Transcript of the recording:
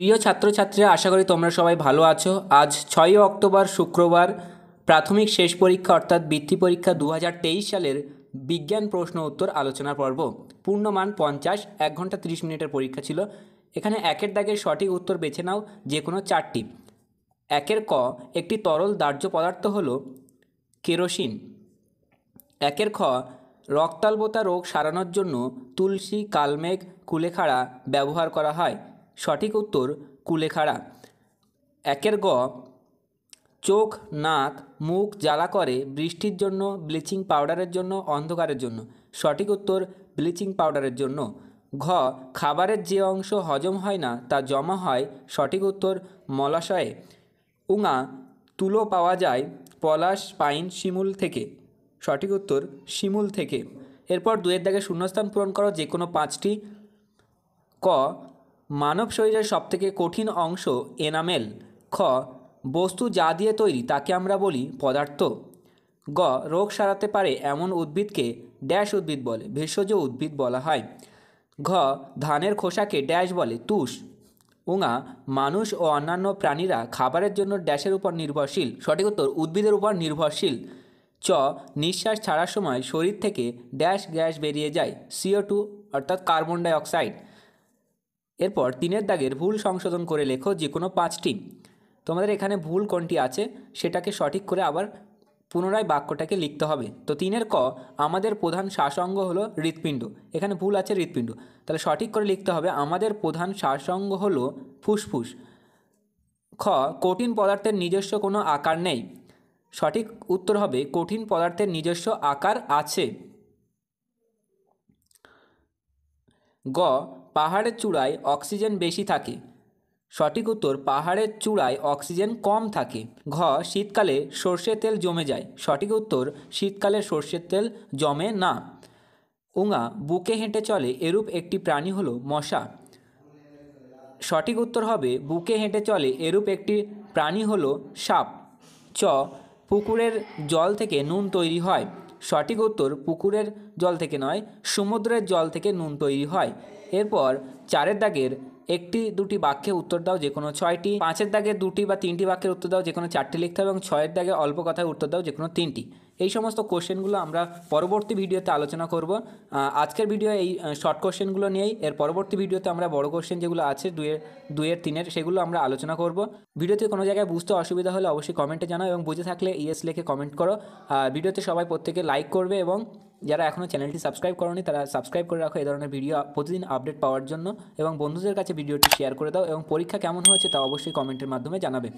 প্রিয় ছাত্রছাত্রীরা আশা করি তোমরা সবাই ভালো আছো আজ ছয়ই অক্টোবর শুক্রবার প্রাথমিক শেষ পরীক্ষা অর্থাৎ বৃত্তি পরীক্ষা দু সালের বিজ্ঞান প্রশ্ন উত্তর আলোচনা পর্ব পূর্ণমান পঞ্চাশ এক ঘন্টা তিরিশ মিনিটের পরীক্ষা ছিল এখানে একের দাগের সঠিক উত্তর বেছে নাও যে কোনো চারটি একের ক একটি তরল দাহ্য পদার্থ হল কেরোসিন একের খ রক্তাল্পতা রোগ সারানোর জন্য তুলসী কালমেঘ কুলেখাড়া ব্যবহার করা হয় সঠিক উত্তর কুলেখাড়া একের গ চোখ নাক মুখ জ্বালা করে বৃষ্টির জন্য ব্লিচিং পাউডারের জন্য অন্ধকারের জন্য সঠিক উত্তর ব্লিচিং পাউডারের জন্য ঘ খাবারের যে অংশ হজম হয় না তা জমা হয় সঠিক উত্তর মলাশয়ে উঙা তুলো পাওয়া যায় পলাশ পাইন শিমুল থেকে সঠিক উত্তর শিমুল থেকে এরপর দুয়ের দাগে শূন্যস্থান পূরণ করো যে কোনো পাঁচটি ক মানব শরীরের সবথেকে কঠিন অংশ এনামেল খ বস্তু যা দিয়ে তৈরি তাকে আমরা বলি পদার্থ গ রোগ সারাতে পারে এমন উদ্ভিদকে ড্যাশ উদ্ভিদ বলে ভেষজ উদ্ভিদ বলা হয় ঘ ধানের খোসাকে ড্যাশ বলে তুষ উঙা মানুষ ও অন্যান্য প্রাণীরা খাবারের জন্য ড্যাশের উপর নির্ভরশীল সঠিক উত্তর উদ্ভিদের উপর নির্ভরশীল চ নিঃশ্বাস ছাড়ার সময় শরীর থেকে ড্যাশ গ্যাস বেরিয়ে যায় সিও টু অর্থাৎ কার্বন ডাইঅক্সাইড এরপর তিনের দাগের ভুল সংশোধন করে লেখো যে কোনো পাঁচটি তোমাদের এখানে ভুল কোনটি আছে সেটাকে সঠিক করে আবার পুনরায় বাক্যটাকে লিখতে হবে তো তিনের ক আমাদের প্রধান শ্বাসঙ্গ হলো হৃৎপিণ্ড এখানে ভুল আছে হৃৎপিণ্ড তাহলে সঠিক করে লিখতে হবে আমাদের প্রধান শ্বাসঙ্গ হলো ফুসফুস খ কঠিন পদার্থের নিজস্ব কোনো আকার নেই সঠিক উত্তর হবে কঠিন পদার্থের নিজস্ব আকার আছে গ পাহাড়ের চূড়ায় অক্সিজেন বেশি থাকে সঠিক উত্তর পাহাড়ের চূড়ায় অক্সিজেন কম থাকে ঘ শীতকালে সর্ষের তেল জমে যায় সঠিক উত্তর শীতকালে সর্ষের তেল জমে না উঙা বুকে হেঁটে চলে এরূপ একটি প্রাণী হলো মশা সঠিক উত্তর হবে বুকে হেঁটে চলে এরূপ একটি প্রাণী হলো সাপ চ পুকুরের জল থেকে নুন তৈরি হয় সঠিক উত্তর পুকুরের জল থেকে নয় সমুদ্রের জল থেকে নুন তৈরি হয় এরপর চারের দাগের একটি দুটি বাক্যে উত্তর দাও যে কোনো ছয়টি পাঁচের দাগে দুটি বা তিনটি বাক্যের উত্তর দাও যে কোনো চারটি লিখতে হবে এবং ছয়ের দাগে অল্প কথায় উত্তর দাও যে কোনো তিনটি এই সমস্ত কোশ্চেনগুলো আমরা পরবর্তী ভিডিওতে আলোচনা করব আজকের ভিডিও এই শর্ট কোশ্চেনগুলো নিয়েই এর পরবর্তী ভিডিওতে আমরা বড় কোশ্চেন যেগুলো আছে দুয়ের দুয়ের তিনের সেগুলো আমরা আলোচনা করব ভিডিওতে কোনো জায়গায় বুঝতে অসুবিধা হলে অবশ্যই কমেন্টে জানাও এবং বুঝে থাকলে ইয়েস লিখে কমেন্ট করো ভিডিওতে সবাই প্রত্যেকে লাইক করবে এবং যারা এখনও চ্যানেলটি সাবস্ক্রাইব করনি তারা সাবস্ক্রাইব করে রাখো এই ধরনের ভিডিও প্রতিদিন আপডেট পাওয়ার জন্য এবং বন্ধুদের কাছে ভিডিওটি শেয়ার করে দাও এবং পরীক্ষা কেমন হয়েছে তা অবশ্যই কমেন্টের মাধ্যমে জানাবে